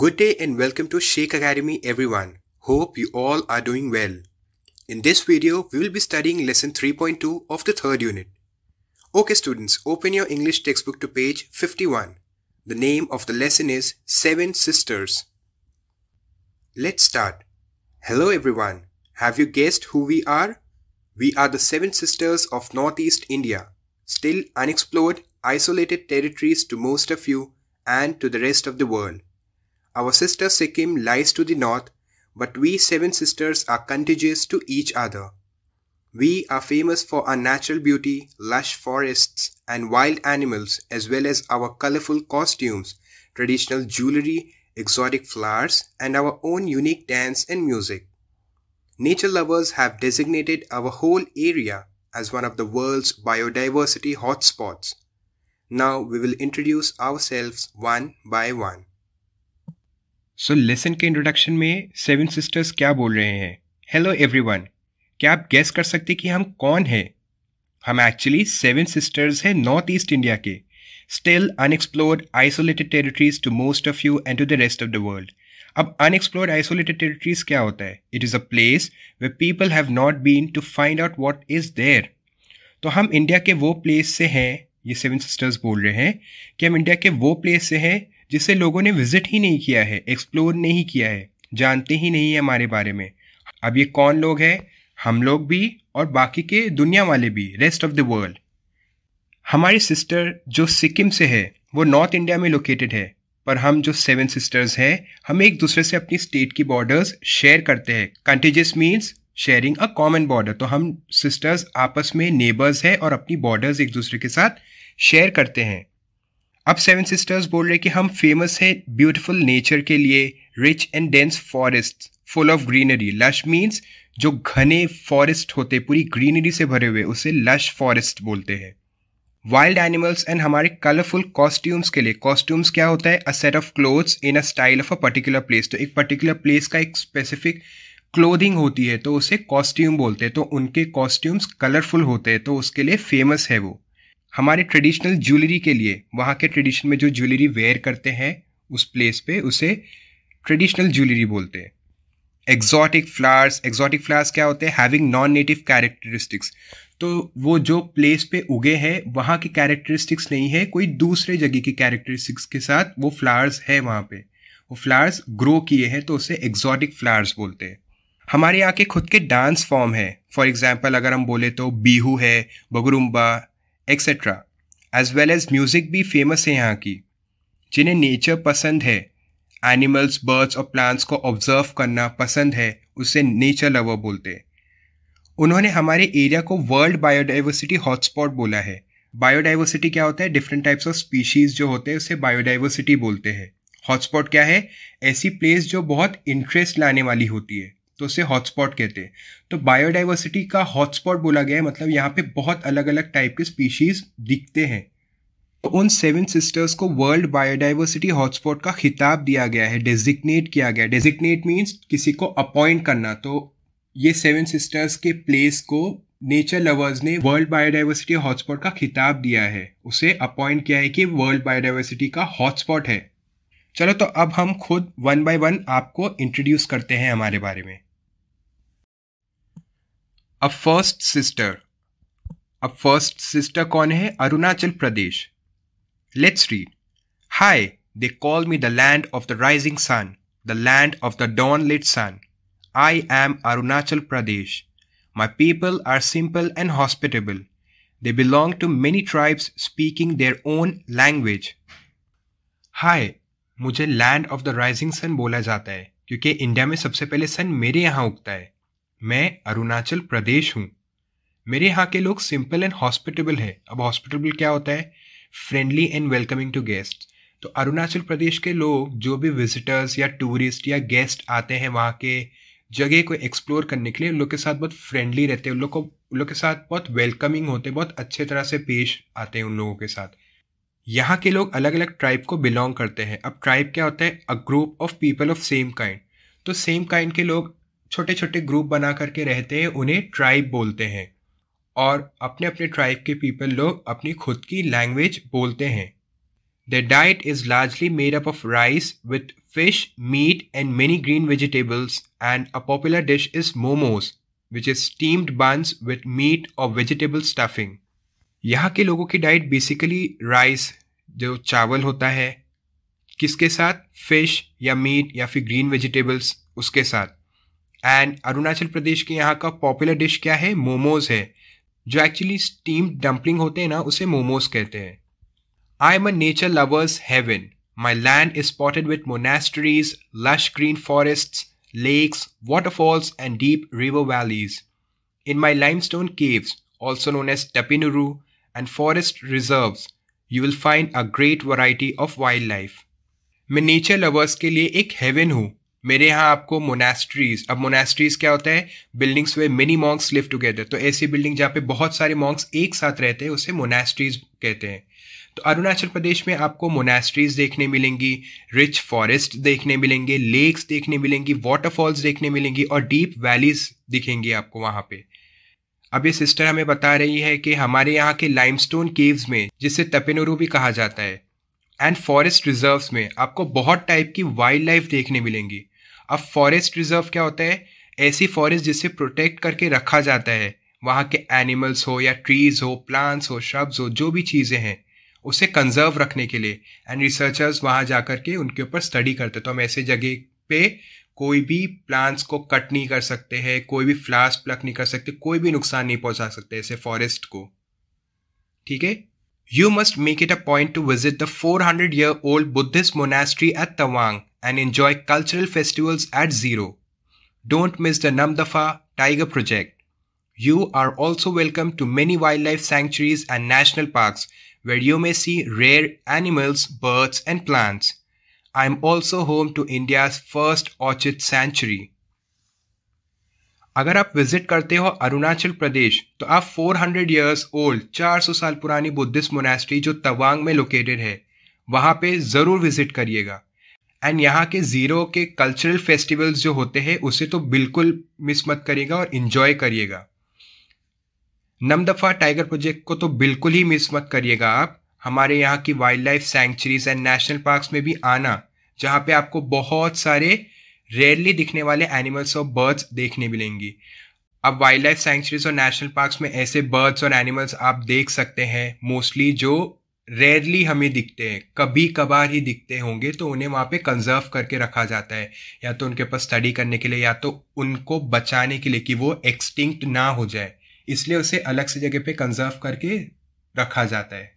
Good day and welcome to Sheikh Academy everyone. Hope you all are doing well. In this video, we will be studying lesson 3.2 of the third unit. Okay students, open your English textbook to page 51. The name of the lesson is Seven Sisters. Let's start. Hello everyone. Have you guessed who we are? We are the Seven Sisters of Northeast India, still unexplored, isolated territories to most of you and to the rest of the world. Our sister Sikkim lies to the north, but we seven sisters are contiguous to each other. We are famous for our natural beauty, lush forests, and wild animals, as well as our colorful costumes, traditional jewelry, exotic flowers, and our own unique dance and music. Nature lovers have designated our whole area as one of the world's biodiversity hotspots. Now we will introduce ourselves one by one. So lesson के introduction में seven sisters क्या बोल रहे हैं hello everyone क्या आप guess कर सकते कि हम कौन हैं हम एक्चुअली सेवन सिस्टर्स हैं नॉर्थ ईस्ट इंडिया के still unexplored isolated territories to most of you and to the rest of the world अब अनएक्सप्लोर्ड आइसोलेटेड टेरिटरीज क्या होता है it is a place where people have not been to find out what is there तो हम India के वो place से हैं ये सेवन सिस्टर्स बोल रहे हैं कि हम इंडिया के वो प्लेस से हैं जिसे लोगों ने विजिट ही नहीं किया है एक्सप्लोर नहीं किया है जानते ही नहीं है हमारे बारे में अब ये कौन लोग हैं हम लोग भी और बाकी के दुनिया वाले भी रेस्ट ऑफ द वर्ल्ड हमारी सिस्टर जो सिक्किम से है वो नॉर्थ इंडिया में लोकेटेड है पर हम जो सेवन सिस्टर्स हैं हम एक दूसरे से अपनी स्टेट की बॉर्डर्स शेयर करते हैं contiguous means sharing a common border तो हम सिस्टर्स आपस में नेबर्स हैं और अपनी बॉर्डर्स एक दूसरे के साथ शेयर करते हैं अब सेवन सिस्टर्स बोल रहे कि हम फेमस हैं ब्यूटिफुल नेचर के लिए rich and dense forest full of greenery lush means जो घने फॉरेस्ट होते पूरी ग्रीनरी से भरे हुए उसे लश फॉरेस्ट बोलते हैं वाइल्ड एनिमल्स एंड हमारे कलरफुल कॉस्ट्यूम्स के लिए कॉस्ट्यूम्स क्या होता है a set of clothes in a style of a particular place तो एक पर्टिकुलर प्लेस का एक स्पेसिफिक क्लोथिंग होती है तो उसे कॉस्ट्यूम बोलते हैं तो उनके कॉस्ट्यूम्स कलरफुल होते हैं तो उसके लिए फेमस है वो हमारे ट्रेडिशनल ज्वेलरी के लिए वहाँ के ट्रेडिशन में जो ज्वेलरी वेयर करते हैं उस प्लेस पे उसे ट्रेडिशनल ज्वेलरी बोलते हैं एक्जॉटिक फ्लावर्स एक्जॉटिक फ्लावर्स क्या होते हैं हैविंग नॉन नेटिव कैरेक्टरिस्टिक्स तो वो जो प्लेस पे उगे हैं वहाँ की कैरेक्टरिस्टिक्स नहीं है कोई दूसरे जगह की कैरेक्टरिस्टिक्स के साथ वो फ्लावर्स है वहाँ पे वो फ्लावर्स ग्रो किए हैं तो उसे एक्जॉटिक फ्लावर्स बोलते हैं हमारे यहाँ के खुद के डांस फॉर्म हैं फॉर एग्जाम्पल अगर हम बोले तो बीहू है Bagurumba etcetera as well as music भी फेमस है यहाँ की जिन्हें नेचर पसंद है एनिमल्स बर्ड्स और प्लांट्स को ऑब्जर्व करना पसंद है उसे नेचर लवर बोलते हैं उन्होंने हमारे एरिया को वर्ल्ड बायोडाइवर्सिटी हॉटस्पॉट बोला है बायोडाइवर्सिटी क्या होता है डिफरेंट टाइप्स ऑफ स्पीशीज़ जो होते हैं उसे बायोडाइवर्सिटी बोलते हैं हॉटस्पॉट क्या है ऐसी प्लेस जो बहुत इंटरेस्ट लाने वाली होती है तो उसे हॉटस्पॉट कहते हैं तो बायोडाइवर्सिटी का हॉटस्पॉट बोला गया है मतलब यहाँ पे बहुत अलग अलग टाइप के स्पीशीज़ दिखते हैं तो उन सेवन सिस्टर्स को वर्ल्ड बायोडाइवर्सिटी हॉटस्पॉट का खिताब दिया गया है डेजिग्नेट किया गया डेजिग्नेट मीन्स किसी को अपॉइंट करना तो ये सेवन सिस्टर्स के प्लेस को नेचर लवर्स ने वर्ल्ड बायोडाइवर्सिटी हॉटस्पॉट का खिताब दिया है उसे अपॉइंट किया है कि वर्ल्ड बायोडाइवर्सिटी का हॉटस्पॉट है चलो तो अब हम खुद वन बाय वन आपको इंट्रोड्यूस करते हैं हमारे बारे में अ फर्स्ट सिस्टर अब फर्स्ट सिस्टर कौन है Arunachal Pradesh let's read hi they call me the land of the rising sun the land of the dawn lit sun I am Arunachal Pradesh my people are simple and hospitable They belong to many tribes speaking their own language. Hi मुझे land of the rising sun बोला जाता है क्योंकि India में सबसे पहले सन मेरे यहाँ उगता है मैं अरुणाचल प्रदेश हूँ मेरे यहाँ के लोग सिंपल एंड हॉस्पिटेबल हैं अब हॉस्पिटेबल क्या होता है friendly and welcoming to guest तो अरुणाचल प्रदेश के लोग जो भी विजिटर्स या टूरिस्ट या गेस्ट आते हैं वहाँ के जगह को एक्सप्लोर करने के लिए उन लोग के साथ बहुत फ्रेंडली रहते हैं उन लोग को उन लोग के साथ बहुत वेलकमिंग होते हैं बहुत अच्छे तरह से पेश आते हैं उन लोगों के साथ यहाँ के लोग अलग अलग ट्राइब को बिलोंग करते हैं अब ट्राइब क्या होता है a group of people of same kind तो सेम काइंड के लोग छोटे छोटे ग्रुप बना करके रहते हैं उन्हें ट्राइब बोलते हैं और अपने अपने ट्राइब के पीपल लोग अपनी खुद की लैंग्वेज बोलते हैं the diet is largely made up of rice with fish meat and many green vegetables and a popular dish is momos which is steamed buns with meat और वेजिटेबल स्टफिंग यहाँ के लोगों की डाइट बेसिकली राइस जो चावल होता है किसके साथ फिश या मीट या फिर ग्रीन वेजिटेबल्स उसके साथ एंड अरुणाचल प्रदेश के यहाँ का पॉपुलर डिश क्या है मोमोज है जो एक्चुअली स्टीम डंपलिंग होते हैं ना उसे मोमोज कहते हैं I am a nature lovers heaven my land is spotted with monasteries lush green forest lakes waterfalls and deep river valleys in my limestone caves also known as Tapinu and forest reserve you will find a great variety of wildlife मैं nature lovers के लिए एक haven हूँ मेरे यहाँ आपको monasteries अब monasteries क्या होता है buildings where many monks live together तो ऐसी बिल्डिंग जहाँ पे बहुत सारे मॉन्क्स एक साथ रहते हैं उसे मोनास्ट्रीज कहते हैं तो अरुणाचल प्रदेश में आपको मोनास्ट्रीज देखने मिलेंगी रिच फॉरेस्ट देखने मिलेंगे लेक्स देखने मिलेंगी वाटरफॉल्स देखने मिलेंगी और डीप वैलीज दिखेंगी आपको वहाँ पे अब ये सिस्टर हमें बता रही है कि हमारे यहाँ के लाइमस्टोन केव्स में जिसे तपेनोरू भी कहा जाता है एंड फॉरेस्ट रिजर्व्स में आपको बहुत टाइप की वाइल्ड लाइफ देखने मिलेंगी अब फॉरेस्ट रिजर्व क्या होता है ऐसी फॉरेस्ट जिसे प्रोटेक्ट करके रखा जाता है वहाँ के एनिमल्स हो या ट्रीज हो प्लांट्स हो श्रब्स हो जो भी चीज़ें हैं उसे कंजर्व रखने के लिए एंड रिसर्चर्स वहाँ जा कर के उनके ऊपर स्टडी करते तो हम ऐसे जगह पे कोई भी प्लांट्स को कट नहीं कर सकते हैं कोई भी फ्लास प्लक नहीं कर सकते कोई भी नुकसान नहीं पहुंचा सकते ऐसे फॉरेस्ट को ठीक है you must make it a point to visit the four hundred year old Buddhist monastery at Tawang and enjoy cultural festivals at zero. Don't miss the Namdafa Tiger Project. You are also welcome to many wildlife sanctuaries and national parks where you may see rare animals, birds, and plants. I am also home to India's first orchid sanctuary. अगर आप visit करते हो अरुणाचल प्रदेश तो आप 400 years old 400 साल पुरानी Buddhist monastery जो तवांग में लोकेटेड है वहाँ पे ज़रूर विजिट करिएगा एंड यहाँ के ज़ीरो के कल्चरल फेस्टिवल्स जो होते हैं उसे तो बिल्कुल मिस मत करिएगा और इन्जॉय करिएगा नमदफा टाइगर प्रोजेक्ट को तो बिल्कुल ही मिस मत करिएगा आप हमारे यहाँ की wild life sanctuaries and national parks में भी आना जहाँ पे आपको बहुत सारे रेयरली दिखने वाले एनिमल्स और बर्ड्स देखने मिलेंगी अब वाइल्ड लाइफ सेंचुरीज और नेशनल पार्क्स में ऐसे बर्ड्स और एनिमल्स आप देख सकते हैं मोस्टली जो रेयरली हमें दिखते हैं कभी कभार ही दिखते होंगे तो उन्हें वहाँ पे कंजर्व करके रखा जाता है या तो उनके पास स्टडी करने के लिए या तो उनको बचाने के लिए कि वो एक्सटिंक्ट ना हो जाए इसलिए उसे अलग से जगह पे कंजर्व करके रखा जाता है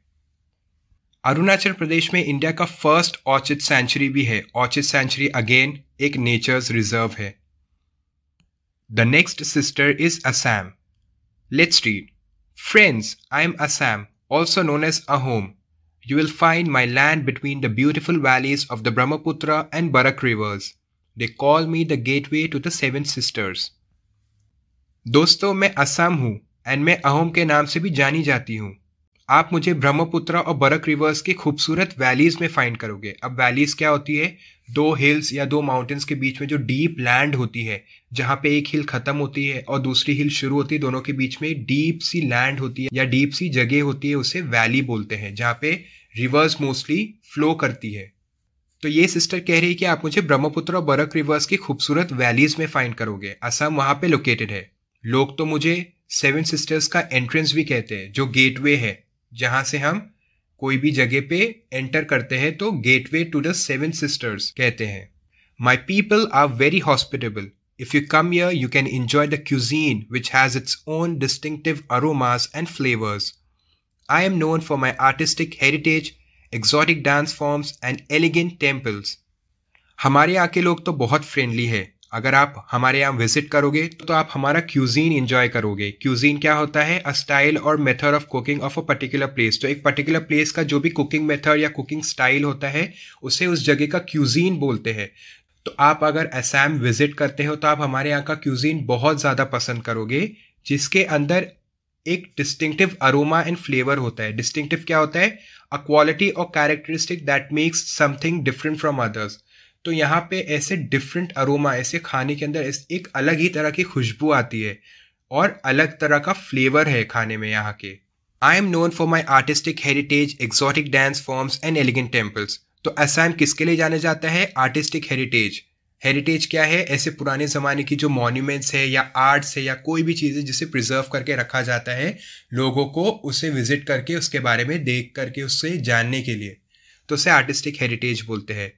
अरुणाचल प्रदेश में इंडिया का फर्स्ट ऑर्चिड सेंचुरी भी है ऑर्चिड सेंचुरी अगेन एक नेचर्स रिजर्व है the next sister is Assam let's read friends I am Assam also known as a home. you will find my land between the beautiful valleys of the Brahmaputra and Barak rivers. They call me the gateway to the seven sisters. दोस्तों मैं असम हूँ and मैं अहोम के नाम से भी जानी जाती हूँ आप मुझे ब्रह्मपुत्र और बरक रिवर्स की खूबसूरत वैलीज में फाइंड करोगे अब वैलीज क्या होती है दो हिल्स या दो माउंटेन्स के बीच में जो डीप लैंड होती है जहाँ पे एक हिल खत्म होती है और दूसरी हिल शुरू होती है दोनों के बीच में डीप सी लैंड होती है या डीप सी जगह होती है उसे वैली बोलते हैं जहाँ पे रिवर्स मोस्टली फ्लो करती है तो ये सिस्टर कह रही है कि आप मुझे ब्रह्मपुत्र और बरक रिवर्स की खूबसूरत वैलीज में फाइंड करोगे असम वहाँ पे लोकेटेड है लोग तो मुझे सेवन सिस्टर्स का एंट्रेंस भी कहते हैं जो गेटवे है जहाँ से हम कोई भी जगह पे एंटर करते हैं तो gateway to the seven sisters कहते हैं my people are very hospitable If you come here, you can enjoy the cuisine which has its own distinctive aromas and flavors. I am known for my artistic heritage, exotic dance forms and elegant temples. हमारे यहाँ के लोग तो बहुत friendly है अगर आप हमारे यहाँ विजिट करोगे तो आप हमारा क्यूजीन इंजॉय करोगे क्यूजीन क्या होता है अ स्टाइल और method of cooking of a particular place तो एक पर्टिकुलर प्लेस का जो भी कुकिंग मेथड या कुकिंग स्टाइल होता है उसे उस जगह का क्यूजीन बोलते हैं तो आप अगर असम विजिट करते हो तो आप हमारे यहाँ का क्यूजीन बहुत ज़्यादा पसंद करोगे जिसके अंदर एक डिस्टिंक्टिव अरोमा एंड फ्लेवर होता है डिस्टिंक्टिव क्या होता है अ क्वालिटी और characteristic that makes something different from others तो यहाँ पे ऐसे डिफरेंट अरोमा ऐसे खाने के अंदर एक अलग ही तरह की खुशबू आती है और अलग तरह का फ्लेवर है खाने में यहाँ के I am known for my artistic heritage exotic dance forms and elegant temples तो असम किसके लिए जाना जाता है आर्टिस्टिक हेरिटेज हेरिटेज क्या है ऐसे पुराने ज़माने की जो मॉन्यूमेंट्स है या आर्ट्स है या कोई भी चीज़ है जिसे प्रिजर्व करके रखा जाता है लोगों को उसे विजिट करके उसके बारे में देख करके उससे जानने के लिए तो उसे आर्टिस्टिक हेरिटेज बोलते हैं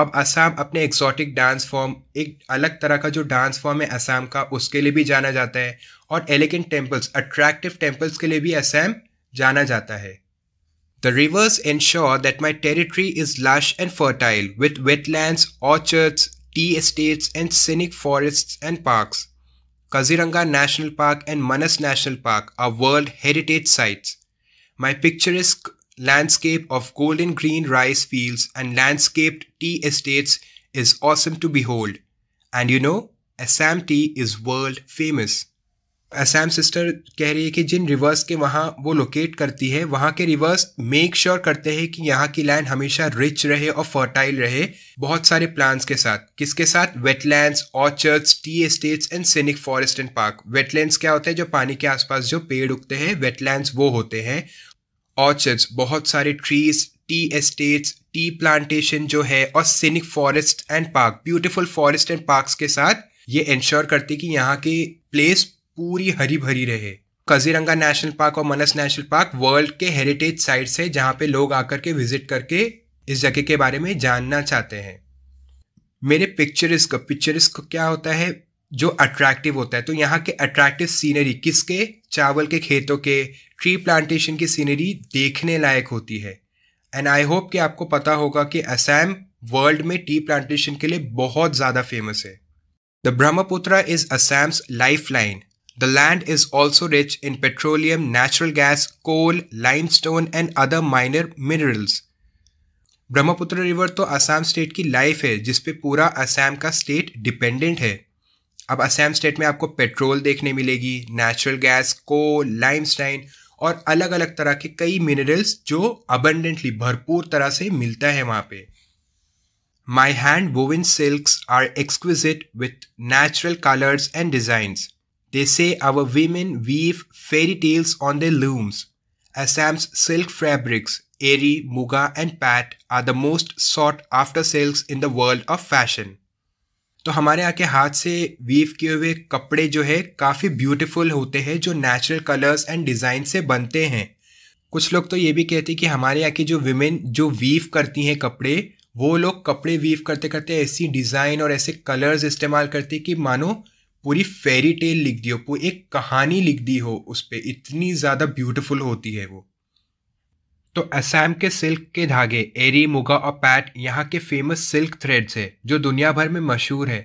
अब असम अपने एक्सोटिक डांस फॉर्म एक अलग तरह का जो डांस फॉर्म है असम का उसके लिए भी जाना जाता है और एलिगेंट टेम्पल्स अट्रैक्टिव टेम्पल्स के लिए भी असम जाना जाता है the rivers ensure that my territory is lush and fertile with wetland orchards tea estates and scenic forest and parks Kaziranga national park and Manas national park are world heritage sites my picturesque landscape of golden green rice fields and landscaped tea estates is awesome to behold. And you know, Assam tea is world famous. Assam sister कह रही है कि जिन reverse के वहाँ वो locate करती है वहाँ के रिवर्स मेक श्योर करते हैं कि यहाँ की लैंड हमेशा रिच रहे और फर्टाइल रहे बहुत सारे प्लांट्स के साथ किसके साथ wetlands orchards tea estates and scenic forest and park wetlands क्या होते हैं जो पानी के आसपास जो पेड़ उगते हैं वेटलैंड्स वो होते हैं ऑर्चर्ड्स बहुत सारे trees tea estates tea plantation जो है और scenic forest and park beautiful forest and park के साथ ये इंश्योर करती कि यहाँ की प्लेस पूरी हरी भरी रहे कजीरंगा नेशनल पार्क और मनस नेशनल पार्क वर्ल्ड के हेरिटेज साइट्स है जहाँ पे लोग आकर के विजिट करके इस जगह के बारे में जानना चाहते हैं मेरे पिक्चरिस्क पिक्चरिस्क क्या होता है जो अट्रैक्टिव होता है तो यहाँ के अट्रैक्टिव सीनरी किसके चावल के खेतों के ट्री प्लांटेशन की सीनरी देखने लायक होती है एंड आई होप कि आपको पता होगा कि असम वर्ल्ड में टी प्लांटेशन के लिए बहुत ज़्यादा फेमस है the Brahmaputra is Assam's lifeline the land is also rich in petroleum natural gas coal limestone and other minor minerals Brahmaputra river तो असम स्टेट की लाइफ है जिसपे पूरा असम का स्टेट डिपेंडेंट है अब असम स्टेट में आपको पेट्रोल देखने मिलेगी natural gas coal limestone और अलग अलग तरह के कई मिनरल्स जो अबंडेंटली भरपूर तरह से मिलता है वहाँ पे my hand woven silks are exquisite with natural colours and designs they say our women weave fairy tales on the looms Assam's silk fabrics Eri Muga and Pat are the most sought after silk in the world of fashion तो हमारे यहाँ के हाथ से weave किए हुए कपड़े जो है काफ़ी ब्यूटीफुल होते हैं जो नेचुरल कलर्स एंड डिज़ाइन से बनते हैं कुछ लोग तो ये भी कहते हैं कि हमारे यहाँ की जो वीमेन जो वीव करती हैं कपड़े वो लोग कपड़े वीव करते करते ऐसी डिज़ाइन और ऐसे कलर्स इस्तेमाल करते कि मानो पूरी फेरी टेल लिख दी हो पूरी एक कहानी लिख दी हो उस पर इतनी ज़्यादा ब्यूटिफुल होती है वो तो असम के सिल्क के धागे एरी मुगा और पैट यहाँ के फेमस सिल्क थ्रेड है जो दुनिया भर में मशहूर है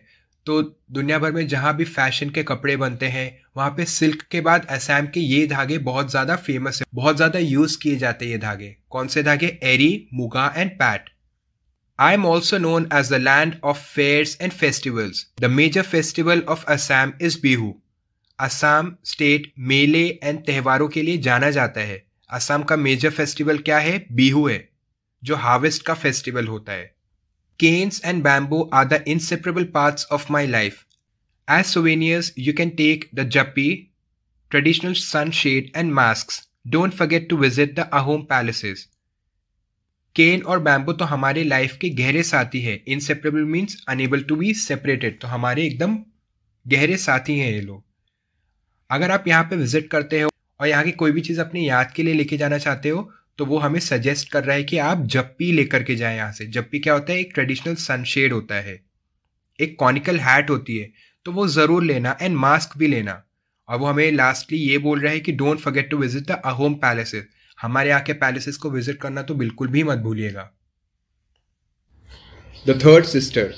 तो दुनिया भर में जहाँ भी फैशन के कपड़े बनते हैं वहाँ पे सिल्क के बाद असम के ये धागे बहुत ज़्यादा फेमस है बहुत ज़्यादा यूज़ किए जाते हैं ये धागे कौन से धागे Eri Muga and Pat I am also known as the land of fairs and festivals. The major festival of Assam is Bihu. Assam state मेले एंड tehwaron के लिए जाना जाता है असम का मेजर फेस्टिवल क्या है बिहू है जो हार्वेस्ट का फेस्टिवल होता है canes and bamboo are the inseparable parts of my life as souvenirs you can take the japi traditional sunshade and mask don't forget to visit the Ahom palaces cane और bamboo तो हमारे लाइफ के गहरे साथी है inseparable means unable to be separated तो हमारे एकदम गहरे साथी हैं ये लोग अगर आप यहाँ पे विजिट करते हो और यहाँ की कोई भी चीज़ अपनी याद के लिए लेके जाना चाहते हो तो वो हमें सजेस्ट कर रहा है कि आप जप्पी लेकर के जाएं यहाँ से जप्पी क्या होता है एक ट्रेडिशनल सनशेड होता है एक कॉनिकल हैट होती है तो वो ज़रूर लेना एंड मास्क भी लेना और वो हमें लास्टली ये बोल रहा है कि don't forget to visit the Ahom palaces हमारे यहाँ के पैलेसेस को विजिट करना तो बिल्कुल भी मत भूलिएगा द थर्ड सिस्टर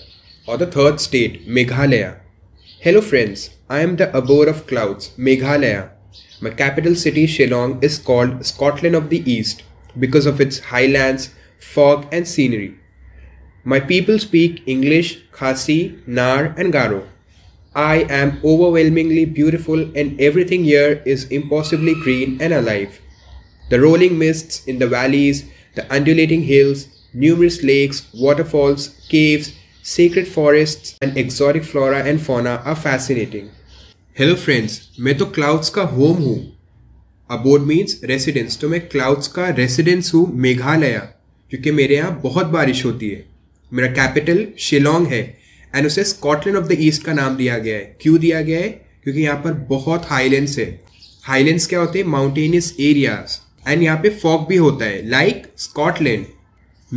और the third state Meghalaya hello friends I am the abode of clouds Meghalaya My capital city, Shillong, is called Scotland of the East because of its highlands, fog, and scenery. My people speak English, Khasi, Nar, and Garo. I am overwhelmingly beautiful, and everything here is impossibly green and alive. The rolling mists in the valleys, the undulating hills, numerous lakes, waterfalls, caves, sacred forests, and exotic flora and fauna are fascinating. Hello friends मैं तो clouds का home हूँ abode means residence तो मैं clouds का residence हूँ मेघालय क्योंकि मेरे यहाँ बहुत बारिश होती है मेरा कैपिटल शिलोंग है एंड उसे स्कॉटलैंड ऑफ द ईस्ट का नाम दिया गया है क्यों दिया गया है क्योंकि यहाँ पर बहुत हाईलैंड्स है हाईलैंड्स क्या होते हैं माउंटेनियस एरियाज एंड यहाँ पे फॉग भी होता है लाइक like स्कॉटलैंड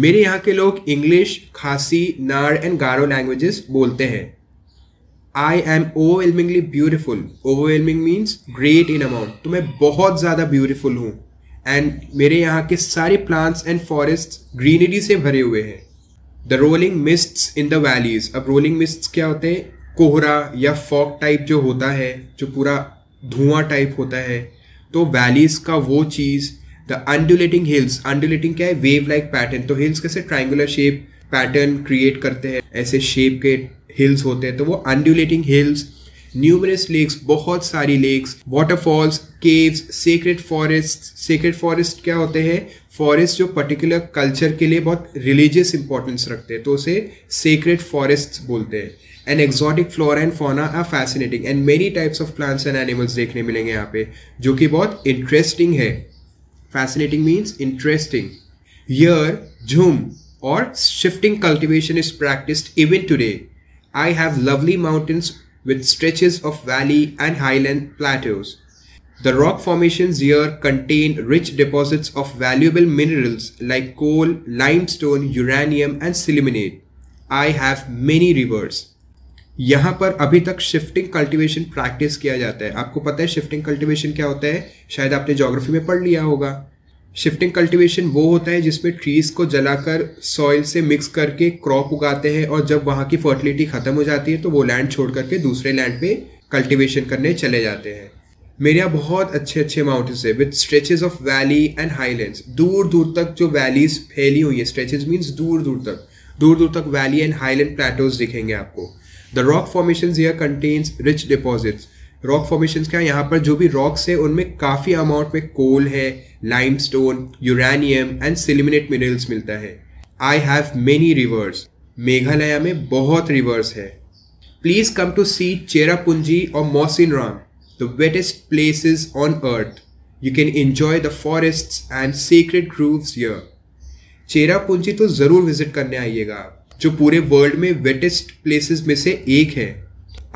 मेरे यहाँ के लोग इंग्लिश खासी नाड़ एंड गारो लैंग्वेजेस बोलते हैं I am overwhelmingly beautiful overwhelming means great in amount तो मैं बहुत ज़्यादा beautiful हूँ एंड मेरे यहाँ के सारे प्लांट्स एंड फॉरेस्ट ग्रीनरी से भरे हुए हैं the rolling mists in the valleys अब रोलिंग mists क्या होते हैं कोहरा या fog टाइप जो होता है जो पूरा धुआं टाइप होता है तो वैलीज का वो चीज़ द undulating हिल्स अंडुलेटिंग क्या है वेव लाइक पैटर्न तो हिल्स कैसे triangular शेप पैटर्न क्रिएट करते हैं ऐसे शेप के हिल्स होते हैं तो वो अंडुलेटिंग हिल्स न्यूमरस लेक्स बहुत सारी lakes waterfalls caves sacred forest sacred forest क्या होते हैं फॉरेस्ट जो पर्टिकुलर कल्चर के लिए बहुत रिलीजियस इंपॉर्टेंस रखते हैं तो उसे सेक्रेट फॉरेस्ट बोलते हैं and exotic flora and fauna are fascinating and many types of plants and animals देखने मिलेंगे यहाँ पे जो कि बहुत इंटरेस्टिंग है fascinating means interesting here jhum और shifting cultivation is practice even today I have lovely mountains with stretches of valley and highland plateaus. The rock formations here contain rich deposits of valuable minerals like coal, limestone, uranium and sillimanate. I have many rivers. यहाँ पर अभी तक shifting cultivation practice किया जाता है आपको पता है shifting cultivation क्या होता है शायद आपने geography में पढ़ लिया होगा शिफ्टिंग कल्टीवेशन वो होता है जिसमें ट्रीज को जलाकर सॉइल से मिक्स करके क्रॉप उगाते हैं और जब वहाँ की फर्टिलिटी ख़त्म हो जाती है तो वो लैंड छोड़ करके दूसरे लैंड पे कल्टीवेशन करने चले जाते हैं मेरे यहाँ बहुत अच्छे अच्छे माउंटेन्स है with stretches of valley and highland दूर दूर तक जो वैलीज फैली हुई है स्ट्रेचेज मीन्स दूर दूर तक दूर दूर तक वैली एंड हाईलैंड प्लेटोज दिखेंगे आपको the rock formation here contains rich deposits rock formation क्या है यहाँ पर जो भी रॉक्स है उनमें काफ़ी अमाउंट में कोल है limestone uranium and sillimanite minerals मिलता है I have many rivers Meghalaya में बहुत रिवर्स है please come to see Cherrapunji और Mawsynram the wettest places on earth you can enjoy the forest and sacred groves here तो ज़रूर विजिट करने आइएगा आप जो पूरे वर्ल्ड में वेटेस्ट प्लेसेस में से एक है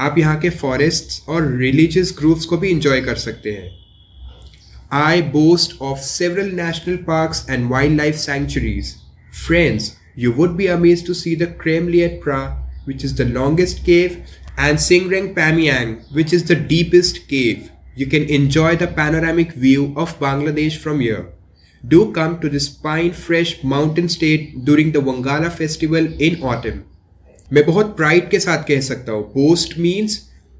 आप यहाँ के फॉरेस्ट्स और रिलीजियस ग्रुप्स को भी इंजॉय कर सकते हैं I boast of several national parks and wildlife sanctuaries. Friends, you would be amazed to see the Krem Liet Pra, which is the longest cave, and Singreng Pamyang, which is the deepest cave. You can enjoy the panoramic view of Bangladesh from here. Do come to this pine fresh mountain state during the Wangala festival in autumn. मैं बहुत pride के साथ कह सकता हूँ boast means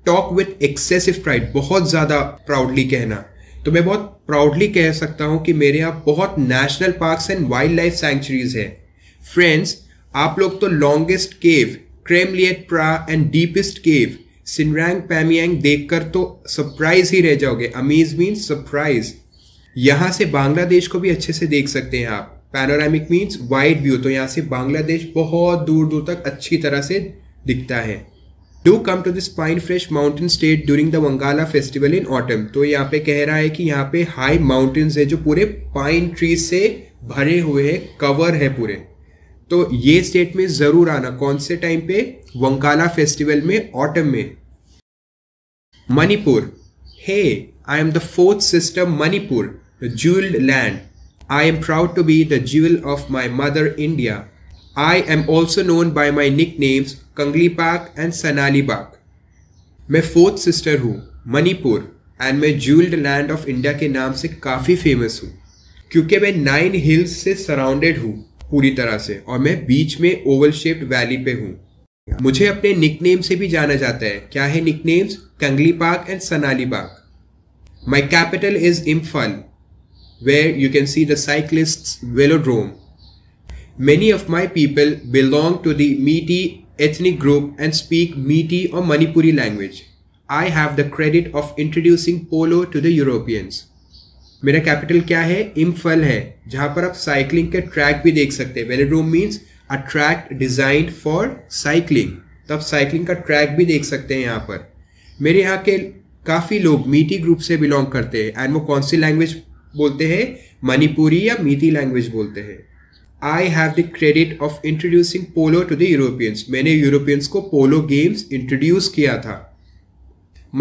talk with excessive pride बहुत ज़्यादा proudly कहना तो मैं बहुत प्राउडली कह सकता हूँ कि मेरे यहाँ बहुत national parks and wild life sanctuaries है फ्रेंड्स आप लोग तो लॉन्गेस्ट केव क्रेमलियट प्रा एंड डीपेस्ट केव सिनरैंग पैमियांग देखकर तो सरप्राइज ही रह जाओगे अमीज मीन्स सरप्राइज यहाँ से बांग्लादेश को भी अच्छे से देख सकते हैं आप पैनोरामिक मीन्स वाइड व्यू तो यहाँ से बांग्लादेश बहुत दूर दूर तक अच्छी तरह से दिखता है do come to this pine fresh mountain state during the Wangala festival in autumn तो यहाँ पे कह रहा है कि यहाँ पे हाई माउंटेन्स है जो पूरे पाइन ट्रीज से भरे हुए हैं कवर है पूरे तो ये स्टेट में ज़रूर आना कौन से टाइम पे वंगाला फेस्टिवल में ऑटम में Manipur hey I am the fourth sister Manipur jewelled land I am proud to be the jewel of my mother India. I am also known by my nicknames Kangli Pak and Sanali Pak. मैं fourth sister हूँ Manipur and मैं जूल्ड land of India के नाम से काफ़ी famous हूँ क्योंकि मैं नाइन हिल्स से सराउंडेड हूँ पूरी तरह से और मैं बीच में ओवल शेप्ड वैली पे हूँ मुझे अपने निकनेम से भी जाना जाता है क्या है nicknames Kangla park and Sanali park my capital is Imphal where you can see the cyclists velodrome. Many of my people belong to the Meitei ethnic group and speak Meitei or Manipuri language. I have the credit of introducing polo to the Europeans. मेरा capital क्या है इम्फल है जहाँ पर आप cycling के track भी देख सकते हैं velodrome means a track designed for cycling तो आप साइकिलिंग का ट्रैक भी देख सकते हैं यहाँ पर मेरे यहाँ के काफ़ी लोग मीटी ग्रुप से बिलोंग करते हैं एंड वो कौन सी लैंग्वेज बोलते हैं मणिपुरी या मीथी लैंग्वेज बोलते हैं I have the credit of introducing polo to the Europeans मैंने यूरोपियंस को पोलो गेम्स इंट्रोड्यूस किया था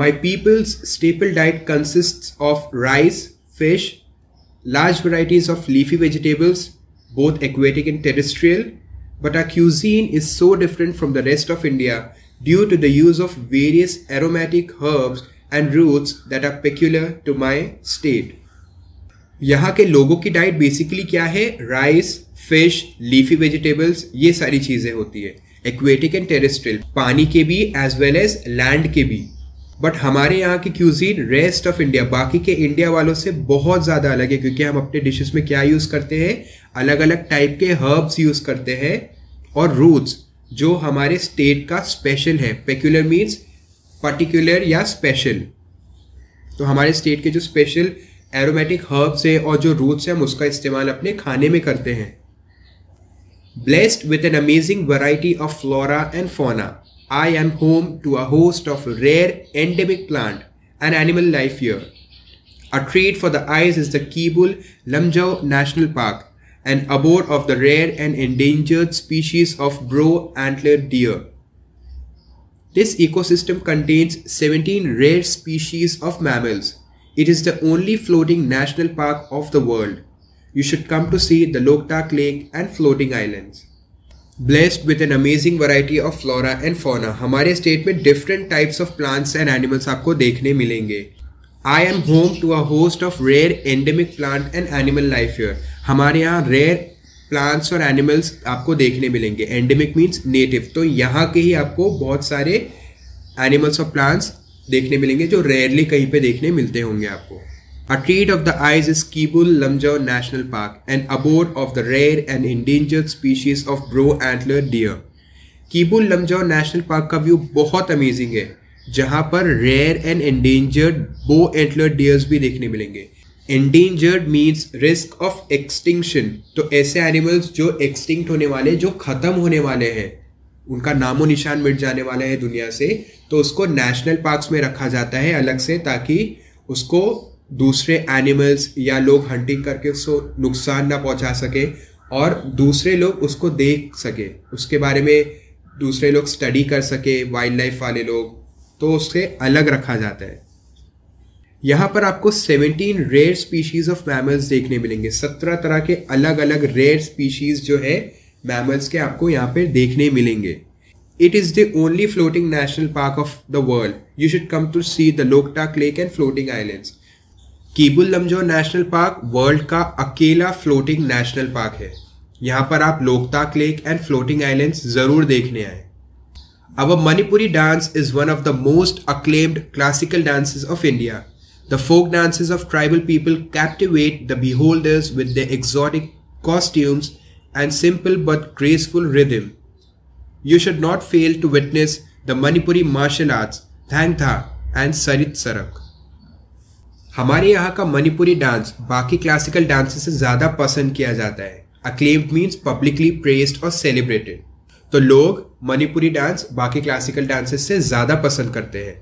my people's staple diet consist of rice fish large varieties of leafy vegetables both aquatic and terrestrial but our cuisine is so different from the rest of India due to the use of various aromatic herbs and roots that are peculiar to my state यहाँ के लोगों की diet basically क्या है rice fish leafy vegetables ये सारी चीज़ें होती है एक्वेटिक एंड टेरेस्ट्रियल पानी के भी एज वेल एज लैंड के भी बट हमारे यहाँ की क्यूजीन रेस्ट ऑफ इंडिया बाकी के इंडिया वालों से बहुत ज़्यादा अलग है क्योंकि हम अपने डिशेस में क्या यूज़ करते हैं अलग अलग टाइप के हर्ब्स यूज़ करते हैं और रूट्स जो हमारे स्टेट का स्पेशल है पेक्यूलर मीन्स पर्टिकुलर या स्पेशल तो हमारे स्टेट के जो स्पेशल एरोमेटिक हर्ब्स से और जो रूट्स हैं उसका इस्तेमाल अपने खाने में करते हैं blessed with an amazing variety of flora and fauna I am home to a host of rare endemic plant and animal life your a treat for the eyes is the Keibul Lamjao national park and abode of the rare and endangered species of brow antler deer this ecosystem contains seventeen rare species of mammals It is the only floating national park of the world. You should come to see the Loktak Lake and floating islands. Blessed with an amazing variety of flora and fauna, हमारे state में different types of plants and animals आपको देखने मिलेंगे I am home to a host of rare endemic plant and animal life here. हमारे यहाँ rare plants और animals आपको देखने मिलेंगे Endemic means native. तो यहाँ के ही आपको बहुत सारे animals और plants देखने मिलेंगे जो रेयरली कहीं पे देखने मिलते होंगे आपको a treat of the eyes is Keibul Lamjao national park and abode of the rare and endangered species of brow antler deer Keibul Lamjao national park का व्यू बहुत अमेजिंग है जहाँ पर rare and endangered bow antler deers भी देखने मिलेंगे endangered means risk of extinction तो ऐसे एनिमल्स जो एक्सटिंक्ट होने वाले जो ख़त्म होने वाले हैं उनका नामो निशान मिट जाने वाला है दुनिया से तो उसको नेशनल पार्क्स में रखा जाता है अलग से ताकि उसको दूसरे एनिमल्स या लोग हंटिंग करके उसको नुकसान ना पहुंचा सके और दूसरे लोग उसको देख सके उसके बारे में दूसरे लोग स्टडी कर सके वाइल्ड लाइफ वाले लोग तो उससे अलग रखा जाता है यहाँ पर आपको 17 रेयर स्पीशीज़ ऑफ मैमल्स देखने मिलेंगे 17 तरह के अलग अलग रेयर स्पीशीज़ जो है मैमल्स के आपको यहाँ पर देखने मिलेंगे it is the only floating national park of the world you should come to see the Loktak lake and floating islands Keibul Lamjao national park world का अकेला फ्लोटिंग नेशनल पार्क है यहाँ पर आप Loktak lake and floating islands ज़रूर देखने आए अब Manipuri dance is one of the most acclaimed classical dances of India the folk dances of tribal people captivate the beholders with the exotic costumes and simple but graceful rhythm. You should not fail to witness the Manipuri martial arts Thang Tha and Sarit Sarak. हमारे यहाँ का Manipuri dance बाकी classical dances से ज़्यादा पसंद किया जाता है अक्लेम्ड मीन्स पब्लिकली प्रेस्ड और सेलिब्रेटेड तो लोग मणिपुरी डांस बाकी क्लासिकल डांसेस से ज़्यादा पसंद करते हैं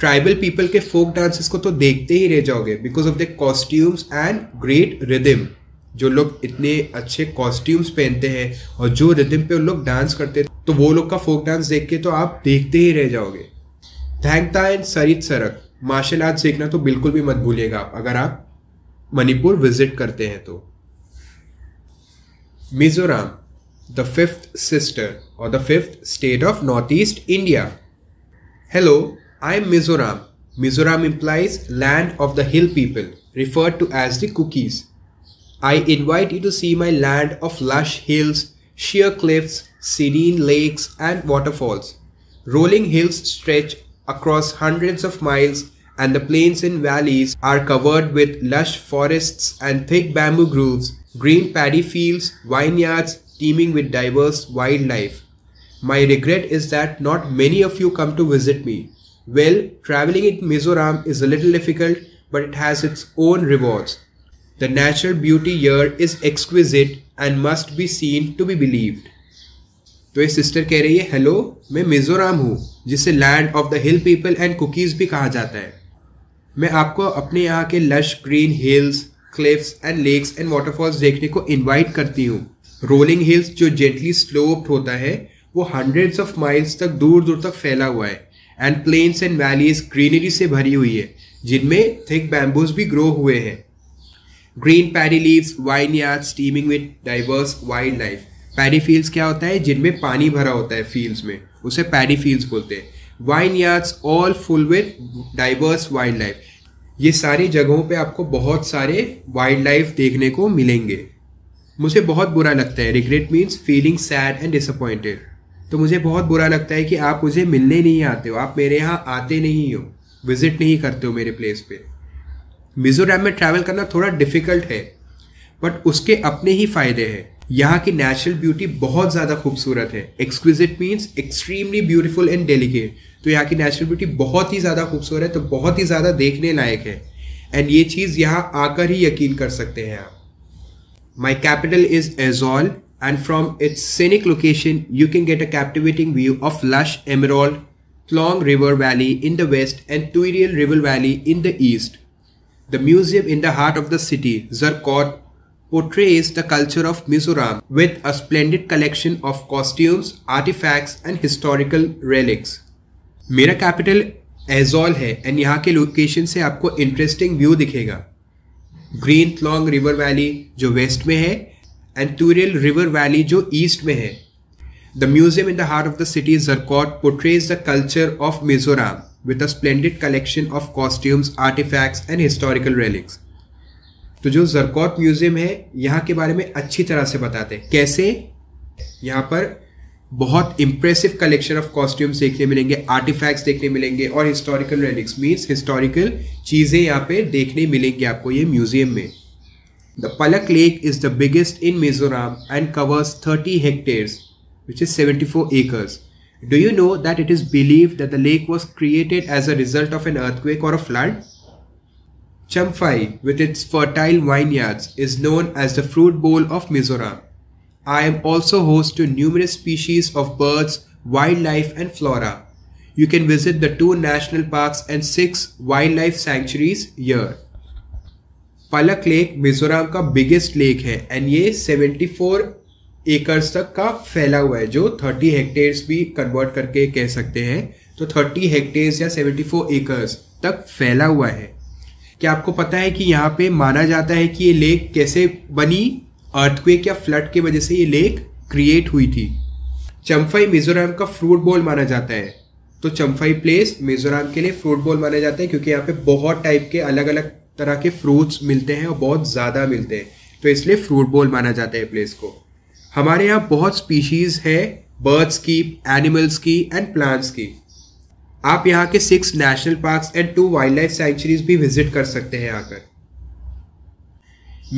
ट्राइबल पीपल के फोक डांसेस को तो देखते ही रह जाओगे because of the costumes and great rhythm जो लोग इतने अच्छे कॉस्ट्यूम्स पहनते हैं और जो रिदम पे उन लोग डांस करते हैं तो वो लोग का फोक डांस देख के तो आप देखते ही रह जाओगे थैंकता एंड सरित सरक मार्शल आर्ट सीखना तो बिल्कुल भी मत भूलिएगा आप अगर आप मणिपुर विजिट करते हैं तो मिजोरम द फिफ्थ सिस्टर और the fifth state of north east India hello I am Mizoram Mizoram implies land of the hill people referred to as the Kukis I invite you to see my land of lush hills, sheer cliffs, serene lakes, and waterfalls. Rolling hills stretch across hundreds of miles, and the plains and valleys are covered with lush forests and thick bamboo groves, green paddy fields, vineyards teeming with diverse wildlife. My regret is that not many of you come to visit me. Well, traveling in Mizoram is a little difficult, but it has its own rewards. The natural beauty here is exquisite and must be seen to be believed. तो ये sister कह रही है hello मैं मिज़ोराम हूँ जिसे land of the hill people and Kukis भी कहा जाता है मैं आपको अपने यहाँ के lush green hills cliffs and lakes and waterfalls देखने को इनवाइट करती हूँ रोलिंग हिल्स जो जेंटली स्लोप्ड होता है वो हंड्रेड्स ऑफ माइल्स तक दूर दूर तक फैला हुआ है and plains and valleys greenery से भरी हुई है जिनमें थिक बैम्बूज भी ग्रो हुए हैं green paddy leaves wine yard steaming with diverse wildlife paddy fields क्या होता है जिनमें पानी भरा होता है फील्ड्स में उसे पैडी फील्ड्स बोलते हैं wine yards all full with diverse wildlife ये सारी जगहों पे आपको बहुत सारे वाइल्ड लाइफ देखने को मिलेंगे मुझे बहुत बुरा लगता है regret means feeling sad and disappointed तो मुझे बहुत बुरा लगता है कि आप मुझे मिलने नहीं आते हो आप मेरे यहाँ आते नहीं हो विजिट नहीं करते हो मेरे प्लेस पे मिजोरम में ट्रैवल करना थोड़ा डिफिकल्ट है बट उसके अपने ही फ़ायदे हैं यहाँ की नेचुरल ब्यूटी बहुत ज़्यादा खूबसूरत है exquisite means extremely beautiful and delicate तो यहाँ की नेचुरल ब्यूटी बहुत ही ज़्यादा खूबसूरत है तो बहुत ही ज़्यादा देखने लायक है एंड ये चीज़ यहाँ आकर ही यकीन कर सकते हैं आप my capital is Aizawl and from its scenic location you can get a captivating view of lush Emerald, Tlong river valley in the west and Tuiril river valley in the east The museum in the heart of the city, Zarkot, portrays the culture of Mizoram with a splendid collection of costumes, artifacts and historical relics. Mira capital Azol hai and yahan ke location se aapko interesting view dikhega. Green Thlong River Valley jo west mein hai and Turiel River Valley jo east mein hai. The museum in the heart of the city Zarkot portrays the culture of Mizoram. with a splendid collection of costumes, artifacts and historical relics. तो जो जरकॉट museum है यहाँ के बारे में अच्छी तरह से बताते हैं कैसे यहाँ पर बहुत इम्प्रेसिव कलेक्शन ऑफ कॉस्ट्यूम्स देखने मिलेंगे आर्टिफैक्ट्स देखने मिलेंगे और हिस्टोरिकल रेलिक्स मीन्स हिस्टोरिकल चीज़ें यहाँ पे देखने मिलेंगी आपको ये म्यूज़ियम में the Palak lake is the biggest in Mizoram and covers thirty hectares which is seventy four acres Do you know that it is believed that the lake was created as a result of an earthquake or a flood? Champhai, with its fertile vineyards, is known as the fruit bowl of Mizoram. I am also host to numerous species of birds, wildlife and flora. You can visit the two national parks and six wildlife sanctuaries here. Palak Lake, Mizoram ka biggest lake hai and ye 74 acres तक का फैला हुआ है जो thirty hectares भी convert करके कह सकते हैं तो थर्टी हेक्टेयर्स या सेवेंटी फोर एकर्स तक फैला हुआ है क्या आपको पता है कि यहाँ पे माना जाता है कि ये लेक कैसे बनी अर्थक्वेक या फ्लड की वजह से ये लेक क्रिएट हुई थी चम्फाई मिजोरम का फ्रूट बॉल माना जाता है तो चम्फाई प्लेस मिजोरम के लिए फ्रूट बॉल माना जाता है क्योंकि यहाँ पे बहुत टाइप के अलग अलग तरह के फ्रूट्स मिलते हैं और बहुत ज़्यादा मिलते हैं तो इसलिए फ्रूट बॉल माना जाता है प्लेस को हमारे यहाँ बहुत स्पीशीज़ है बर्ड्स की एनिमल्स की एंड प्लांट्स की आप यहाँ के six national parks and two wild life sanctuaries भी विजिट कर सकते हैं आकर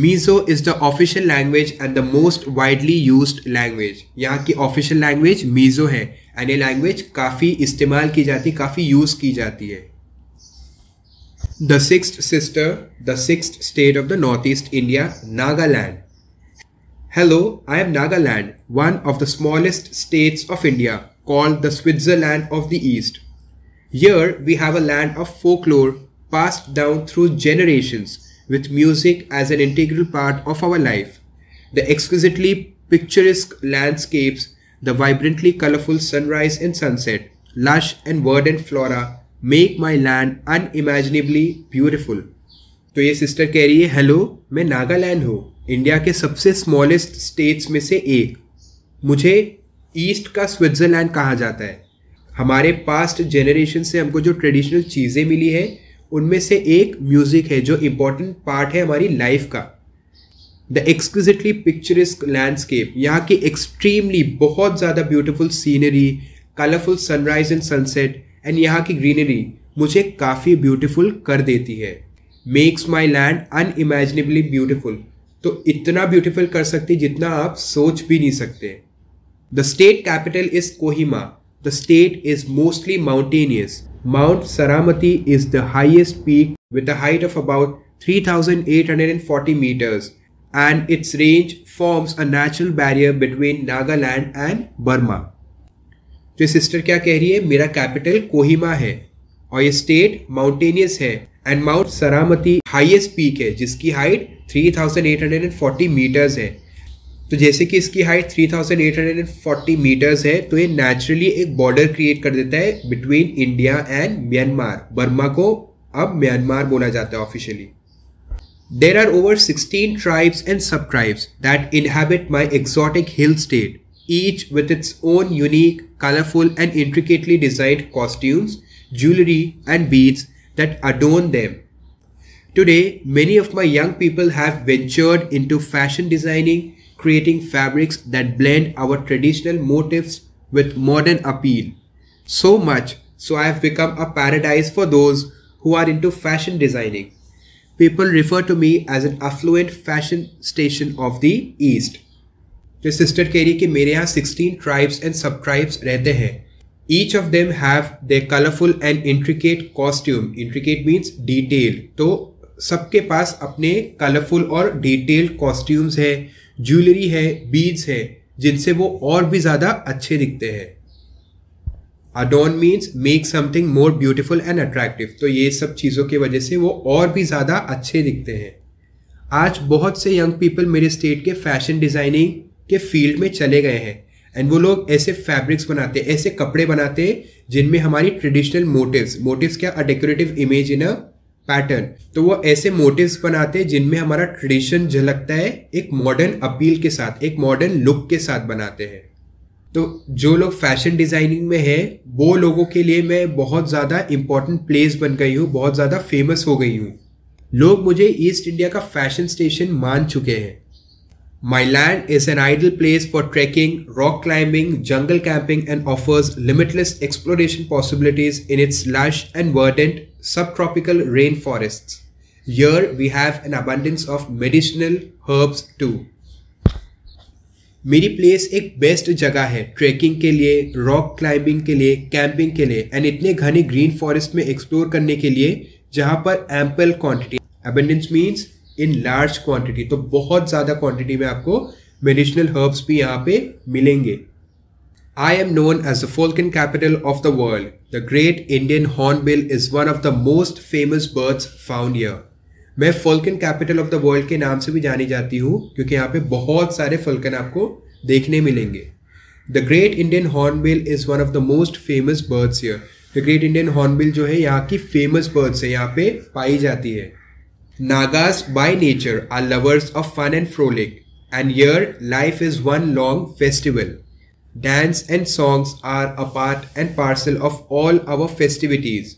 Mizo is the official language and the most widely use language यहाँ की ऑफिशियल लैंग्वेज मीजो है एंड ये लैंग्वेज काफ़ी इस्तेमाल की जाती है काफ़ी यूज़ की जाती है six sister the six state of the north east India Nagaland Hello, I am Nagaland, one of the smallest states of India, called the Switzerland of the East. Here we have a land of folklore passed down through generations with music as an integral part of our life. The exquisitely picturesque landscapes, the vibrantly colorful sunrise and sunset, lush and verdant flora make my land unimaginably beautiful. तो ये sister कह रही है hello मैं हूँ India के सबसे smallest states में से एक मुझे ईस्ट का स्विट्ज़रलैंड कहा जाता है हमारे पास्ट जेनरेशन से हमको जो ट्रेडिशनल चीज़ें मिली है उनमें से एक म्यूज़िक है जो इम्पोर्टेंट पार्ट है हमारी लाइफ का द एक्सक्विजिटली पिक्चरिस्क लैंडस्केप यहाँ की एक्सट्रीमली बहुत ज़्यादा beautiful scenery colourful sunrise and sunset and यहाँ की ग्रीनरी मुझे काफ़ी ब्यूटिफुल कर देती है makes my land unimaginably beautiful तो इतना ब्यूटीफुल कर सकती जितना आप सोच भी नहीं सकते the state capital is Kohima the state is mostly mountainous mount Saramati is the highest peak with height of about three thousand eight hundred and forty metres and its range forms a natural barrier between Nagaland and Burma तो sister क्या कह रही है मेरा capital Kohima है और ये state mountainous है and mount Saramati highest peak है जिसकी height three thousand eight hundred and forty metres है तो जैसे कि इसकी height three thousand eight hundred and forty metres है तो ये नेचुरली एक बॉर्डर क्रिएट कर देता है between India and Myanmar Burma को अब म्यांमार बोला जाता है officially there are over sixteen tribes and sub tribes that inhabit my exotic hill state each with its own unique colourful and intricately design costumes jewellery and beads that adorn them. Today, many of my young people have ventured into fashion designing, creating fabrics that blend our traditional motifs with modern appeal. So much so I have become a paradise for those who are into fashion designing. People refer to me as an affluent fashion station of the East. The sister कह रही mere मेरे 16 tribes and sub tribes rehte हैं each of them have their colorful and intricate costume intricate means detailed तो सबके पास अपने colourful और detailed costumes है jewellery है beads है जिनसे वो और भी ज़्यादा अच्छे दिखते हैं adorn means make something more beautiful and attractive तो ये सब चीज़ों की वजह से वो और भी ज़्यादा अच्छे दिखते हैं आज बहुत से यंग पीपल मेरे स्टेट के फैशन डिज़ाइनिंग के फील्ड में चले गए हैं एंड वो लोग ऐसे फैब्रिक्स बनाते ऐसे कपड़े बनाते जिनमें हमारी ट्रेडिशनल मोटिव्स मोटिव्स क्या a decorative image in a pattern तो वो ऐसे मोटिव्स बनाते जिनमें हमारा ट्रेडिशन झलकता है एक मॉडर्न अपील के साथ एक मॉडर्न लुक के साथ बनाते हैं तो जो लोग फैशन डिज़ाइनिंग में है वो लोगों के लिए मैं बहुत ज़्यादा इंपॉर्टेंट प्लेस बन गई हूँ बहुत ज़्यादा फेमस हो गई हूँ लोग मुझे ईस्ट इंडिया का फैशन स्टेशन मान चुके हैं My land is an ideal place for trekking, rock climbing, jungle camping and offers limitless exploration possibilities in its lush and verdant subtropical rainforests. Here we have an abundance of medicinal herbs too. मेरी place एक best जगह है trekking के लिए rock climbing के लिए camping के लिए एंड इतने घने ग्रीन फॉरेस्ट में एक्सप्लोर करने के लिए जहाँ पर ample quantity abundance means in large quantity तो बहुत ज़्यादा क्वांटिटी में आपको मेडिसिनल हर्ब्स भी यहाँ पे मिलेंगे I am known as the falcon capital of the world the great Indian hornbill is one of the most famous birds found here मैं falcon capital of the world के नाम से भी जानी जाती हूँ क्योंकि यहाँ पे बहुत सारे फल्कन आपको देखने मिलेंगे the great Indian hornbill is one of the most famous birds here the great Indian hornbill जो है यहाँ की फेमस बर्ड्स है यहाँ पे पाई जाती है Nagas by nature are lovers of fun and frolic, and here life is one long festival. Dance and songs are a part and parcel of all our festivities.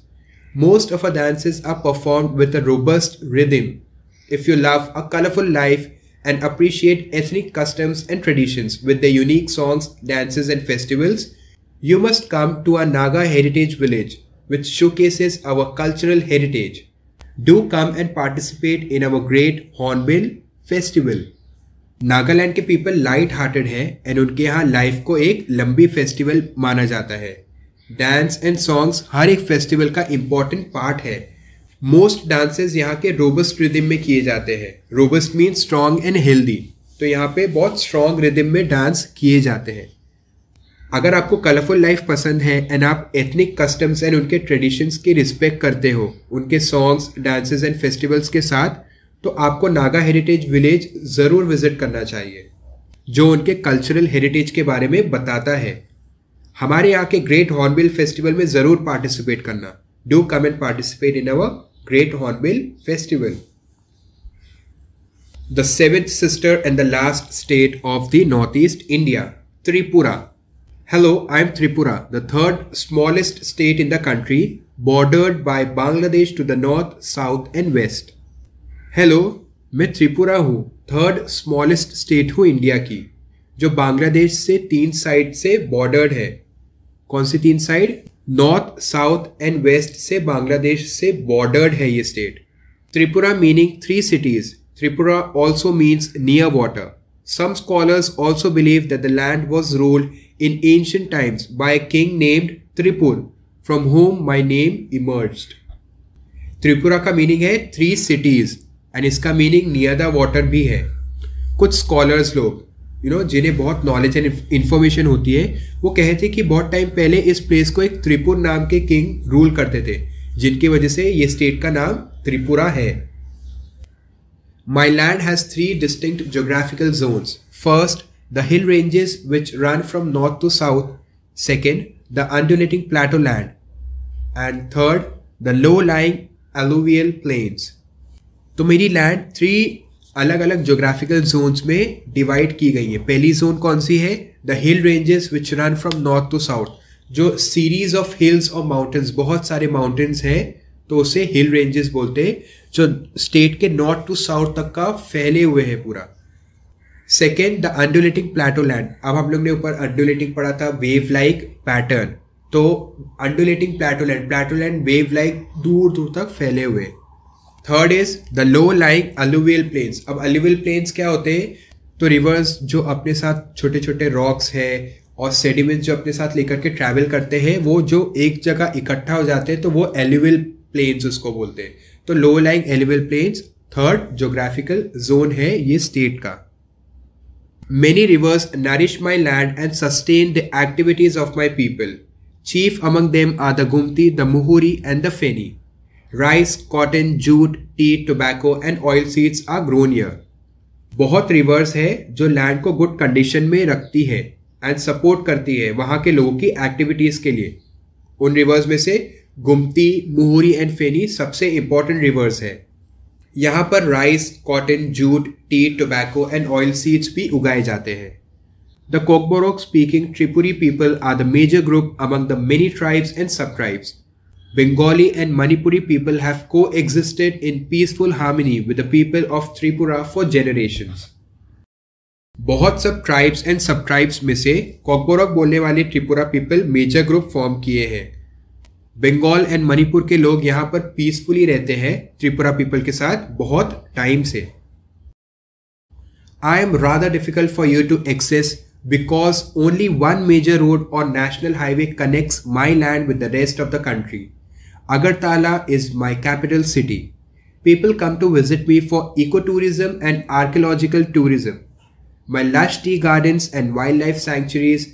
Most of our dances are performed with a robust rhythm. If you love a colorful life and appreciate ethnic customs and traditions with their unique songs, dances, and festivals, you must come to our Naga Heritage Village, which showcases our cultural heritage. do come and participate in our great Hornbill Festival. Nagaland के people light hearted है and उनके यहाँ life को एक लंबी festival माना जाता है डांस एंड सॉन्ग्स हर एक फेस्टिवल का इम्पॉर्टेंट पार्ट है मोस्ट डांसेस यहाँ के रोबस्ट रिदम में किए जाते हैं robust mean strong and healthy तो यहाँ पे बहुत स्ट्रॉन्ग रिदम में डांस किए जाते हैं अगर आपको कलरफुल लाइफ पसंद है एंड आप एथनिक कस्टम्स एंड उनके ट्रेडिशंस की रिस्पेक्ट करते हो उनके सॉन्ग्स डांसेस एंड फेस्टिवल्स के साथ तो आपको नागा हेरिटेज विलेज ज़रूर विजिट करना चाहिए जो उनके कल्चरल हेरिटेज के बारे में बताता है हमारे यहाँ के ग्रेट हॉर्नबिल फेस्टिवल में ज़रूर पार्टिसिपेट करना do come and participate in our great hornbill festival the seventh sister and the last state of the north east India Tripura Hello, I'm Tripura, the third smallest state in the country, bordered by Bangladesh to the north, south and west. Hello, मैं Tripura हूँ, third smallest state हूँ India की, जो बांग्लादेश से तीन side से bordered है. कौन सी तीन side? North, south and west से बांग्लादेश से bordered है ये state. Tripura meaning three cities. Tripura also means near water. Some scholars also believe that the land was ruled in ancient times by a king named Tripur, from whom my name emerged. Tripura का meaning है three cities and इसका meaning near the water भी है कुछ scholars लोग you know जिन्हें बहुत knowledge and information होती है वो कहते कि बहुत टाइम पहले इस प्लेस को एक त्रिपुर नाम के किंग रूल करते थे जिनकी वजह से ये स्टेट का नाम त्रिपुरा है my land has three distinct geographical zones first the hill ranges which run from north to south, second, the undulating plateau land, and third, the low-lying alluvial plains. तो मेरी land three अलग अलग geographical Jones में divide की गई है पहली zone कौन सी है the hill ranges which run from north to south जो सीरीज ऑफ हिल्स और माउंटेन्स बहुत सारे माउंटेन्स हैं तो उसे हिल रेंजेस बोलते हैं जो स्टेट के नॉर्थ टू साउथ तक का फैले हुए हैं पूरा second the undulating plateau land अब हम लोग ने ऊपर अंडुलेटिंग पढ़ा था वेव लाइक पैटर्न तो undulating plateau land plateau land wave like दूर दूर तक फैले हुए third is the low like alluvial plains अब अलुवियल प्लेन्स क्या होते हैं तो रिवर्स जो अपने साथ छोटे छोटे रॉक्स है और सेडिमेंट्स जो अपने साथ लेकर के ट्रैवल करते हैं वो जो एक जगह इकट्ठा हो जाते हैं तो वो एल्यूवल प्लेन्स उसको बोलते हैं तो low lying alluvial plains third geographical zone है ये स्टेट का Many rivers nourish my land and sustain the activities of my people. Chief among them are the Gumti, the Muhuri, and the Feni. Rice, cotton, jute, tea, tobacco, and oil seeds are grown here. बहुत rivers है जो land को good condition में रखती है and support करती है वहाँ के लोगों की एक्टिविटीज़ के लिए उन रिवर्स में से गुमती मुहूरी एंड फेनी सबसे इम्पॉर्टेंट रिवर्स है यहाँ पर rice cotton jute tea tobacco and oil seeds भी उगाए जाते हैं the Kokborok speaking Tripuri people are the major group among the many tribes and sub tribes Bengali and Manipuri people have coexisted in peaceful harmony with the people of Tripura for generation बहुत sub tribes and sub tribes में से कॉकबोरोक बोलने वाले Tripura people major group form किए हैं Bengal and Manipur के लोग यहाँ पर पीसफुली रहते हैं त्रिपुरा पीपल के साथ बहुत टाइम से I am rather difficult for you to access because only one major road और national highway connects my land with the rest of the country Agartala is my capital city people come to visit me for eco tourism and archaeological tourism my lush tea gardens and wild life sanctuaries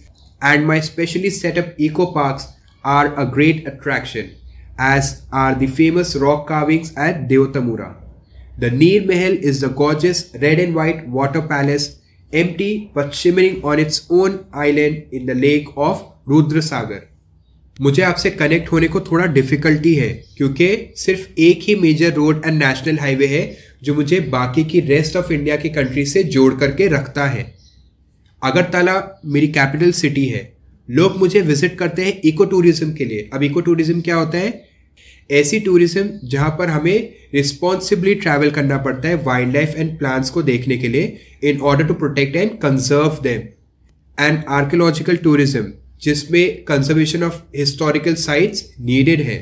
and my specially set up eco park are a great attraction, as are the famous rock carvings at Deotamura. The Neer Mahal is the gorgeous red and white water palace, empty but shimmering on its own island in the lake of Rudrasagar मुझे आपसे connect होने को थोड़ा difficulty है क्योंकि सिर्फ एक ही major road and national highway है जो मुझे बाकी की रेस्ट ऑफ इंडिया की कंट्री से जोड़ करके रखता है अगरतला मेरी कैपिटल सिटी है लोग मुझे विजिट करते हैं इको टूरिज्म के लिए अब इको टूरिज्म क्या होता है ऐसी टूरिज्म जहाँ पर हमें रिस्पॉन्सिबली ट्रैवल करना पड़ता है वाइल्ड लाइफ एंड प्लांट्स को देखने के लिए in order to protect and conserve them and archaeological tourism जिसमें conservation of historical sites needed है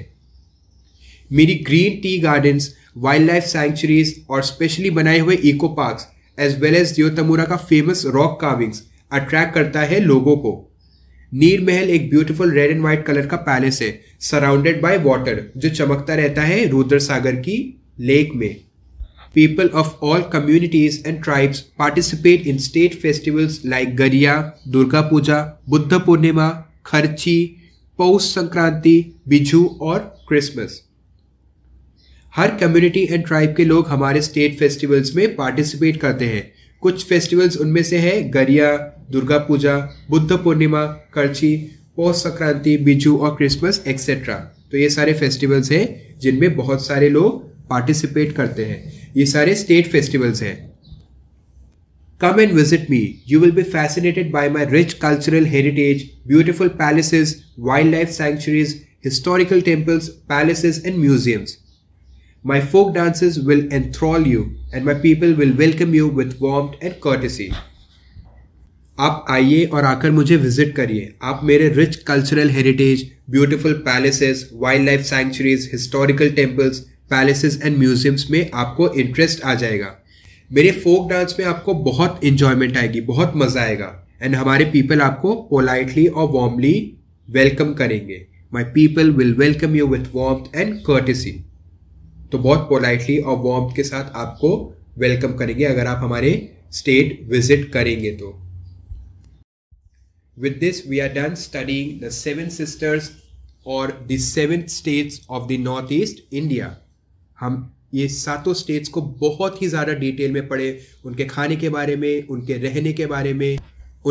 मेरी green tea gardens wild life sanctuaries और स्पेशली बनाए हुए eco park as well as Deotamura का फेमस रॉक कार्विंग्स अट्रैक्ट करता है लोगों को नीर महल एक beautiful red and white colour का पैलेस है सराउंडेड बाय वाटर जो चमकता रहता है रुद्र सागर की लेक में people of all communities and tribes participate in state festivals like Garia Durga पूजा बुद्ध पूर्णिमा खर्ची पौष संक्रांति बिजू और क्रिसमस हर कम्युनिटी एंड ट्राइब के लोग हमारे स्टेट फेस्टिवल्स में पार्टिसिपेट करते हैं कुछ फेस्टिवल्स उनमें से है गरिया दुर्गा पूजा बुद्ध पूर्णिमा करछी पौष संक्रांति बिजू और क्रिसमस एक्सेट्रा तो ये सारे फेस्टिवल्स हैं जिनमें बहुत सारे लोग पार्टिसिपेट करते हैं ये सारे स्टेट फेस्टिवल्स हैं come and visit me you will be fascinated by my rich cultural heritage beautiful palaces wild life sanctuaries historical temples palaces and museums my folk dances will enthrall you and my people will welcome you with warm and courtesy आप आइए और आकर मुझे visit करिए आप मेरे rich cultural heritage beautiful palaces wild life sanctuaries historical temples palaces and museums में आपको इंटरेस्ट आ जाएगा मेरे फोक डांस में आपको बहुत इंजॉयमेंट आएगी बहुत मज़ा आएगा एंड हमारे पीपल आपको पोलाइटली और वार्मली वेलकम करेंगे my people will welcome you with warm and courtesy तो बहुत पोलाइटली और वार्म के साथ आपको वेलकम करेंगे अगर आप हमारे स्टेट विजिट करेंगे तो With this, we are done studying the seven sisters और the seven states of the north east India हम ये सातों स्टेट्स को बहुत ही ज़्यादा डिटेल में पढ़े उनके खाने के बारे में उनके रहने के बारे में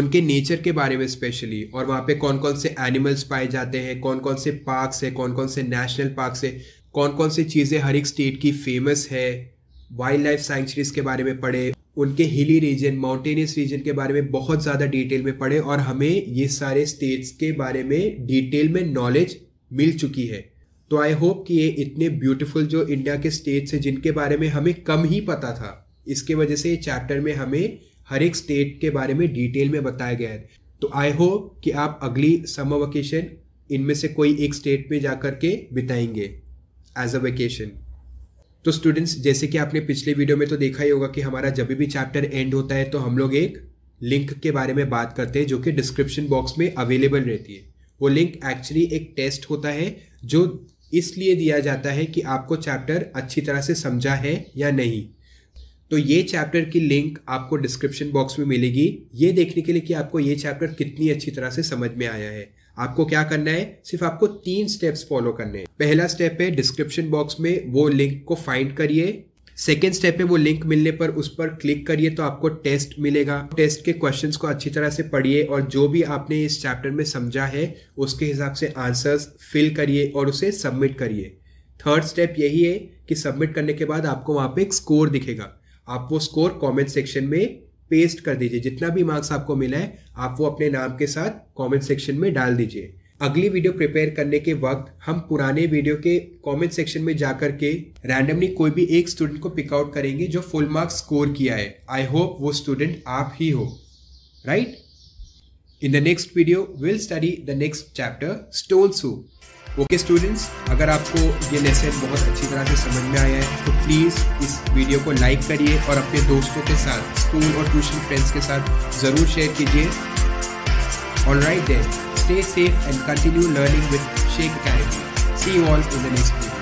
उनके नेचर के बारे में स्पेशली और वहाँ पे कौन कौन से एनिमल्स पाए जाते हैं कौन कौन से पार्क्स हैं कौन कौन से नेशनल पार्क्स हैं कौन कौन सी चीज़ें हर एक स्टेट की फेमस है वाइल्ड लाइफ सेंचुरीज़ के बारे में पढ़े उनके हिली रीजन माउंटेनियस रीजन के बारे में बहुत ज़्यादा डिटेल में पढ़े और हमें ये सारे स्टेट्स के बारे में डिटेल में नॉलेज मिल चुकी है तो आई होप कि ये इतने ब्यूटीफुल जो इंडिया के स्टेट्स हैं जिनके बारे में हमें कम ही पता था इसके वजह से ये चैप्टर में हमें हर एक स्टेट के बारे में डिटेल में बताया गया है तो आई होप कि आप अगली समर वेकेशन इनमें से कोई एक स्टेट में जा कर के बिताएंगे एज अ वेकेशन तो स्टूडेंट्स जैसे कि आपने पिछले वीडियो में तो देखा ही होगा कि हमारा जब भी चैप्टर एंड होता है तो हम लोग एक लिंक के बारे में बात करते हैं जो कि डिस्क्रिप्शन बॉक्स में अवेलेबल रहती है वो लिंक एक्चुअली एक टेस्ट होता है जो इसलिए दिया जाता है कि आपको चैप्टर अच्छी तरह से समझा है या नहीं तो ये चैप्टर की लिंक आपको डिस्क्रिप्शन बॉक्स में मिलेगी ये देखने के लिए कि आपको ये चैप्टर कितनी अच्छी तरह से समझ में आया है आपको क्या करना है सिर्फ आपको तीन स्टेप्स फॉलो करने हैं पहला स्टेप है डिस्क्रिप्शन बॉक्स में वो लिंक को फाइंड करिए सेकेंड स्टेप है वो लिंक मिलने पर उस पर क्लिक करिए तो आपको टेस्ट मिलेगा टेस्ट के क्वेश्चंस को अच्छी तरह से पढ़िए और जो भी आपने इस चैप्टर में समझा है उसके हिसाब से आंसर्स फिल करिए और उसे सबमिट करिए थर्ड स्टेप यही है कि सबमिट करने के बाद आपको वहाँ पे एक स्कोर दिखेगा आप वो स्कोर कमेंट सेक्शन में पेस्ट कर दीजिए जितना भी मार्क्स आपको मिला है आप वो अपने नाम के साथ कमेंट सेक्शन में डाल दीजिए अगली वीडियो प्रिपेयर करने के वक्त हम पुराने वीडियो के कमेंट सेक्शन में जाकर के रैंडमली कोई भी एक स्टूडेंट को पिकआउट करेंगे जो फुल मार्क्स स्कोर किया है आई होप वो स्टूडेंट आप ही हो right in the next video will study the next chapter stone soup okay okay, students अगर आपको ये लेसन बहुत अच्छी तरह से समझ में आया है तो प्लीज़ इस वीडियो को लाइक करिए और अपने दोस्तों के साथ स्कूल और ट्यूशन फ्रेंड्स के साथ ज़रूर शेयर कीजिए all right then stay safe and continue learning with Shaikh Academy see you all in the next video